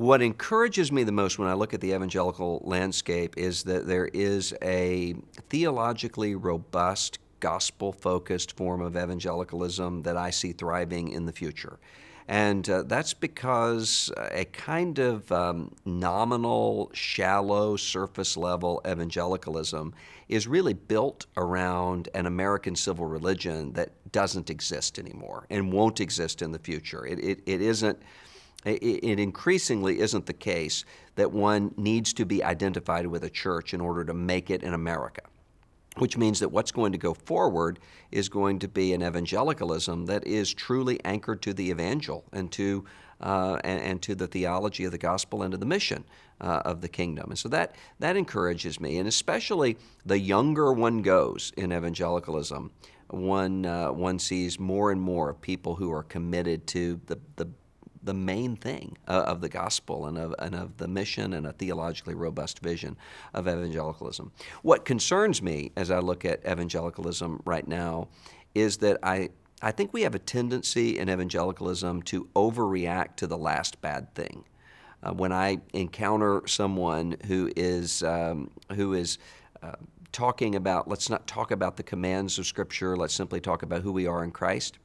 What encourages me the most when I look at the evangelical landscape is that there is a theologically robust, gospel focused form of evangelicalism that I see thriving in the future. And uh, that's because a kind of um, nominal, shallow, surface level evangelicalism is really built around an American civil religion that doesn't exist anymore and won't exist in the future. It, it, it isn't it, increasingly isn't the case that one needs to be identified with a church in order to make it in America, which means that what's going to go forward is going to be an evangelicalism that is truly anchored to the evangel and to uh, and, and, to the theology of the gospel and to the mission uh, of the kingdom. And so that, that encourages me. And especially the younger one goes in evangelicalism, one, uh, one sees more and more people who are committed to the, the the main thing uh, of the gospel and of, and of the mission and a theologically robust vision of evangelicalism. What concerns me as I look at evangelicalism right now is that I, I think we have a tendency in evangelicalism to overreact to the last bad thing. Uh, when I encounter someone who is, um, who is uh, talking about, let's not talk about the commands of Scripture, let's simply talk about who we are in Christ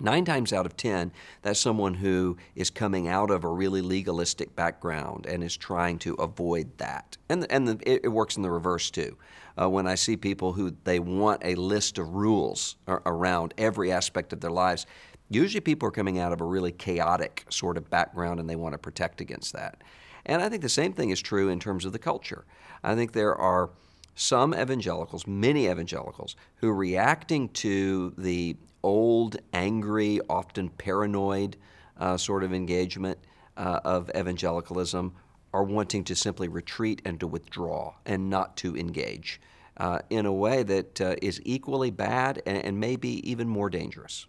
Nine times out of 10, that's someone who is coming out of a really legalistic background and is trying to avoid that. And, and the, it, it, works in the reverse too. Uh, when I see people who they want a list of rules around every aspect of their lives, usually people are coming out of a really chaotic sort of background and they want to protect against that. And I think the same thing is true in terms of the culture. I think there are some evangelicals, many evangelicals, who are reacting to the old, angry, often paranoid uh, sort of engagement uh, of evangelicalism are wanting to simply retreat and to withdraw and not to engage uh, in a way that uh, is equally bad and, and maybe even more dangerous.